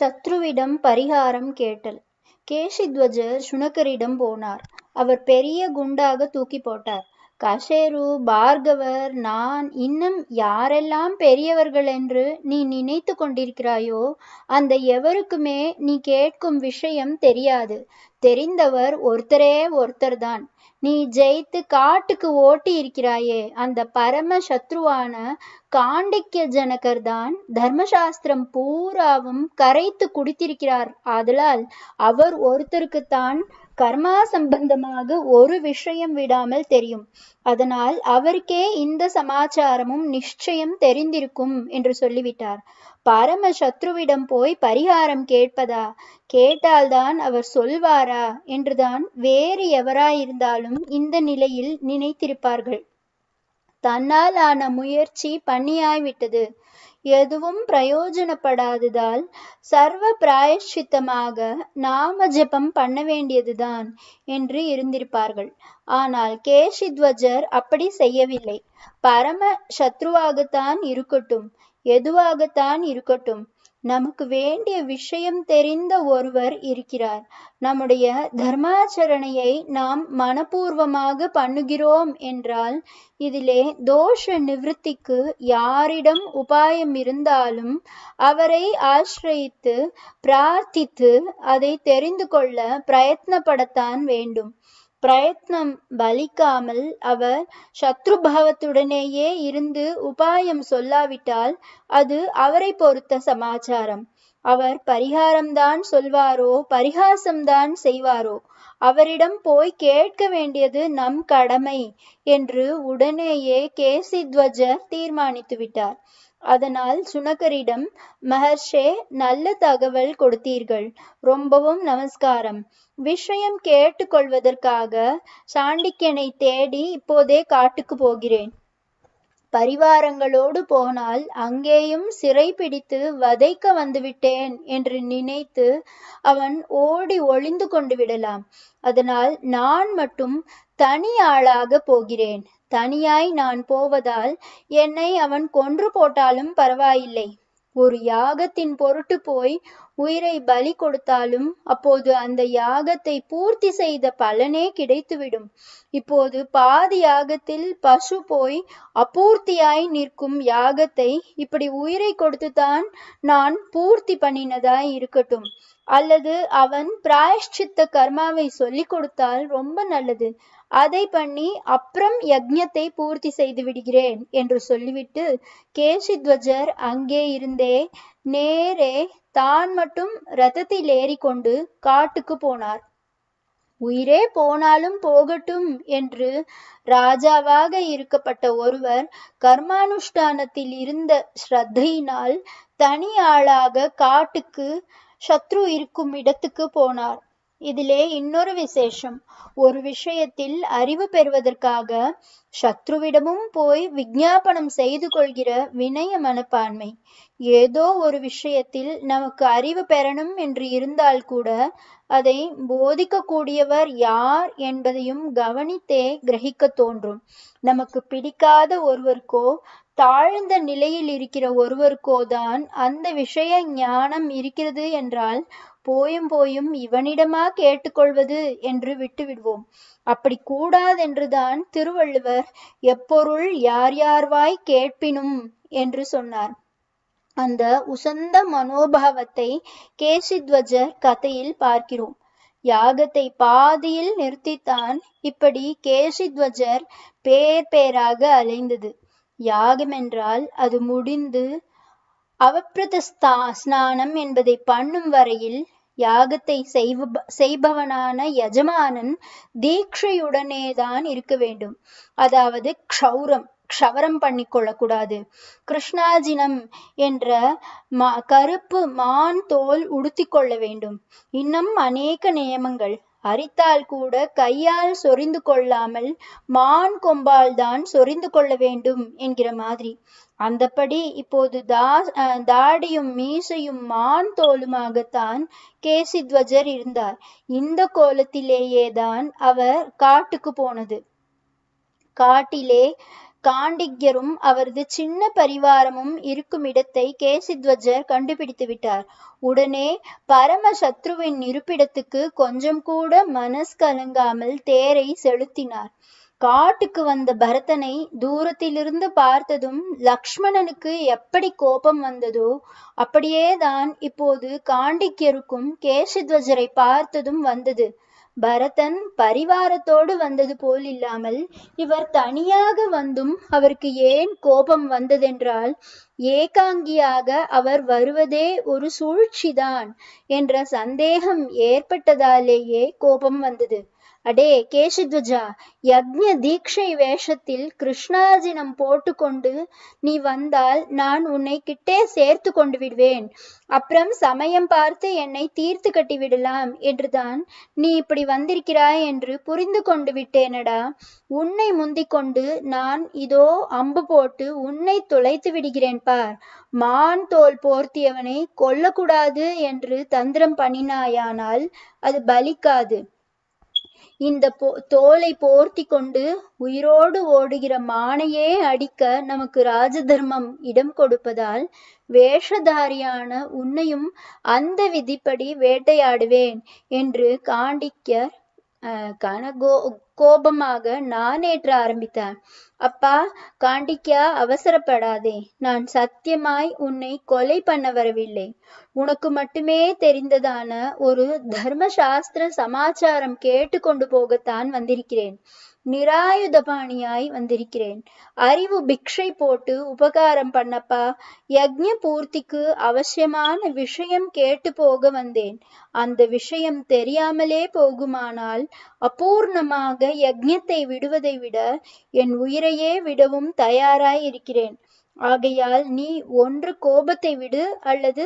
சத்ருவிடம் பரிகாரம் கேட்டல் கேஷித்வஜர் சுனகரிடம் போனார் அவர் பெரிய குண்டாக தூக்கி போட்டார் கஷேரு பார்கவர் நான் இன்னும் யாரெல்லாம் பெரியவர்கள் என்று நீ நினைத்து கொண்டிருக்கிறாயோ அந்த எவருக்குமே நீ கேட்கும் விஷயம் தெரியாது தெரிந்தவர் ஒருத்தரே ஒருத்தர் நீ ஜெயித்து காட்டுக்கு ஓட்டி இருக்கிறாயே அந்த பரம சத்ருவான காண்டிக்கிய ஜனகர் தான் தர்மசாஸ்திரம் பூராவும் கரைத்து குடித்திருக்கிறார் ஆதலால் அவர் ஒருத்தருக்குத்தான் கர்மா சம்பந்தமாக ஒரு விஷயம் விடாமல் தெரியும் அதனால் அவருக்கே இந்த சமாச்சாரமும் நிச்சயம் தெரிந்திருக்கும் என்று சொல்லிவிட்டார் பரம சத்ருவிடம் போய் பரிகாரம் கேட்பதா கேட்டால்தான் அவர் சொல்வாரா என்றுதான் வேறு எவராயிருந்தாலும் இந்த நிலையில் நினைத்திருப்பார்கள் தன்னால் ஆன முயற்சி பண்ணியாய்விட்டது எதுவும் பிரயோஜனப்படாததால் சர்வ பிராயஷ்சித்தமாக நாம ஜெபம் பண்ண வேண்டியதுதான் என்று இருந்திருப்பார்கள் ஆனால் கேஷித்வஜர் அப்படி செய்யவில்லை பரம சத்ருவாகத்தான் இருக்கட்டும் எதுவாகத்தான் இருக்கட்டும் நமக்கு வேண்டிய விஷயம் தெரிந்த ஒருவர் இருக்கிறார் நம்முடைய தர்மாச்சரணையை நாம் மனப்பூர்வமாக பண்ணுகிறோம் என்றால் இதிலே தோஷ நிவிருத்திக்கு யாரிடம் உபாயம் இருந்தாலும் அவரை ஆசிரயித்து பிரார்த்தித்து அதை தெரிந்து கொள்ள பிரயத்னப்படத்தான் வேண்டும் பிரயத்னம் பலிக்காமல் அவர் சத்ருபாவத்துடனேயே இருந்து உபாயம் சொல்லாவிட்டால் அது அவரை பொறுத்த சமாச்சாரம் அவர் பரிகாரம்தான் சொல்வாரோ பரிகாசம்தான் செய்வாரோ அவரிடம் போய் கேட்க வேண்டியது நம் கடமை என்று உடனேயே கேசித்வஜர் தீர்மானித்து விட்டார் அதனால் சுனகரிடம் மகர்ஷே நல்ல தகவல் கொடுத்தீர்கள் ரொம்பவும் நமஸ்காரம் விஷயம் கேட்டுக்கொள்வதற்காக சாண்டிக்கனை தேடி இப்போதே காட்டுக்கு போகிறேன் பரிவாரங்களோடு போனால் அங்கேயும் சிறை பிடித்து வதைக்க வந்துவிட்டேன் என்று நினைத்து அவன் ஓடி ஒளிந்து கொண்டு விடலாம் அதனால் நான் மட்டும் தனி ஆளாக போகிறேன் தனியாய் நான் போவதால் என்னை அவன் கொன்று போட்டாலும் பரவாயில்லை ஒரு யாகத்தின் பொருட்டு போய் உயிரை பலி கொடுத்தாலும் அப்போது அந்த யாகத்தை பூர்த்தி செய்த பலனே கிடைத்துவிடும் இப்போது பாதி யாகத்தில் பசு போய் அபூர்த்தியாய் நிற்கும் யாகத்தை இப்படி உயிரை கொடுத்துதான் நான் பூர்த்தி பண்ணினதாய் இருக்கட்டும் அல்லது அவன் பிராயஷ்சித்த கர்மாவை சொல்லி கொடுத்தால் ரொம்ப நல்லது அதை பண்ணி அப்புறம் யஜ்ஞத்தை பூர்த்தி செய்து விடுகிறேன் என்று சொல்லிவிட்டு கேசித்வஜர் அங்கே இருந்தே நேரே தான் மட்டும் ரதத்தில் ஏறிக்கொண்டு காட்டுக்கு போனார் உயிரே போனாலும் போகட்டும் என்று ராஜாவாக இருக்கப்பட்ட ஒருவர் கர்மானுஷ்டானத்தில் இருந்த ஸ்ரத்தையினால் தனி ஆளாக காட்டுக்கு சத்ரு இருக்கும் இடத்துக்கு போனார் இதிலே இன்னொரு விசேஷம் ஒரு விஷயத்தில் அறிவு பெறுவதற்காக சத்ருவிடமும் போய் விஜாபனம் செய்து கொள்கிற வினய மனப்பான்மை ஏதோ ஒரு விஷயத்தில் நமக்கு அறிவு பெறணும் என்று இருந்தால் கூட அதை போதிக்கக்கூடியவர் யார் என்பதையும் கவனித்தே கிரகிக்க தோன்றும் நமக்கு பிடிக்காத ஒருவருக்கோ தாழ்ந்த நிலையில் இருக்கிற ஒருவருக்கோதான் அந்த விஷய ஞானம் இருக்கிறது என்றால் போயும் போயும் இவனிடமா கேட்டுக்கொள்வது என்று விட்டுவிடுவோம் அப்படி கூடாதென்றுதான் திருவள்ளுவர் எப்பொருள் யார் யார்வாய் கேட்பினும் என்று சொன்னார் அந்த உசந்த மனோபாவத்தை கேசித்வஜர் கதையில் பார்க்கிறோம் யாகத்தை பாதியில் நிறுத்தித்தான் இப்படி கேசித்வஜர் பேர் பேராக அலைந்தது யாகம் என்றால் அது முடிந்து அவப்பிரதஸ்தா ஸ்நானம் என்பதை பண்ணும் வரையில் யாகத்தை செய்பவனான யஜமானன் தீட்சையுடனேதான் இருக்க வேண்டும் அதாவது க்ஷௌரம் க்ஷவரம் பண்ணி கொள்ளக்கூடாது கிருஷ்ணாஜினம் என்ற கருப்பு மான் தோல் உடுத்திக்கொள்ள கொள்ள வேண்டும் இன்னும் அநேக நியமங்கள் அரித்தால் கூட கையால் சொரிந்து கொள்ளாமல் மான் கொம்பால் தான் சொரிந்து கொள்ள வேண்டும் என்கிற மாதிரி அந்தபடி இப்போது தாஸ் தாடியும் மீசையும் மான் தோலுமாகத்தான் துவஜர் இருந்தார் இந்த கோலத்திலேயே தான் அவர் காட்டுக்கு போனது காட்டிலே காண்டிக்யரும் அவரது சின்ன பரிவாரமும் இருக்கும் இடத்தை கேசித்வஜர் கண்டுபிடித்து விட்டார் உடனே பரம சத்ருவின் இருப்பிடத்துக்கு கொஞ்சம் கூட மனஸ் கலங்காமல் தேரை செலுத்தினார் காட்டுக்கு வந்த பரதனை தூரத்திலிருந்து பார்த்ததும் லக்ஷ்மணனுக்கு எப்படி கோபம் வந்ததோ அப்படியேதான் இப்போது காண்டிக்யருக்கும் கேசித்வஜரை பார்த்ததும் வந்தது பரதன் பரிவாரத்தோடு வந்தது போல் இல்லாமல் இவர் தனியாக வந்தும் அவருக்கு ஏன் கோபம் வந்ததென்றால் ஏகாங்கியாக அவர் வருவதே ஒரு சூழ்ச்சிதான் என்ற சந்தேகம் ஏற்பட்டதாலேயே கோபம் வந்தது அடே கேசத்வஜா யக்ஞ தீட்சை வேஷத்தில் கிருஷ்ணாஜினம் போட்டுக்கொண்டு நீ வந்தால் நான் உன்னை கிட்டே சேர்த்து கொண்டு விடுவேன் அப்புறம் சமயம் பார்த்து என்னை தீர்த்து கட்டி விடலாம் என்றுதான் நீ இப்படி வந்திருக்கிறாய் என்று புரிந்து கொண்டு விட்டேனடா உன்னை முந்திக்கொண்டு நான் இதோ அம்பு போட்டு உன்னை துளைத்து விடுகிறேன் பார் மான் தோல் போர்த்தியவனை கொல்லக்கூடாது என்று தந்திரம் பண்ணினாயானால் அது பலிக்காது இந்த போ தோலை போர்த்தி கொண்டு உயிரோடு ஓடுகிற மானையே அடிக்க நமக்கு ராஜதர்மம் இடம் கொடுப்பதால் வேஷதாரியான உன்னையும் அந்த விதிப்படி வேட்டையாடுவேன் என்று காண்டிக்யர் கன கோ கோபமாக ஏற்ற ஆரம்பித்தேன் அப்பா காண்டிக்கியா அவசரப்படாதே நான் சத்தியமாய் உன்னை கொலை பண்ண வரவில்லை உனக்கு மட்டுமே தெரிந்ததான ஒரு தர்ம சாஸ்திர சமாச்சாரம் கேட்டுக்கொண்டு போகத்தான் வந்திருக்கிறேன் நிராயுதபாணியாய் வந்திருக்கிறேன் அறிவு பிக்ஷை போட்டு உபகாரம் பண்ணப்பா யக்ஞ பூர்த்திக்கு அவசியமான விஷயம் கேட்டு போக வந்தேன் அந்த விஷயம் தெரியாமலே போகுமானால் அபூர்ணமாக யஜ்யத்தை விடுவதை விட என் உயிரையே விடவும் தயாராய் இருக்கிறேன் ஆகையால் நீ ஒன்று கோபத்தை விடு அல்லது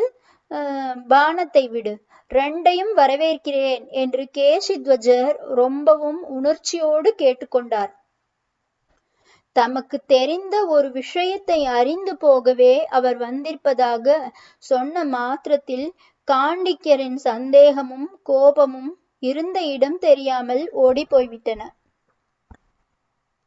பானத்தை விடு ரெண்டையும் வரவேற்கிறேன் என்று துவஜர் ரொம்பவும் உணர்ச்சியோடு கேட்டுக்கொண்டார் தமக்கு தெரிந்த ஒரு விஷயத்தை அறிந்து போகவே அவர் வந்திருப்பதாக சொன்ன மாத்திரத்தில் காண்டிக்கரின் சந்தேகமும் கோபமும் இருந்த இடம் தெரியாமல் ஓடி போய்விட்டன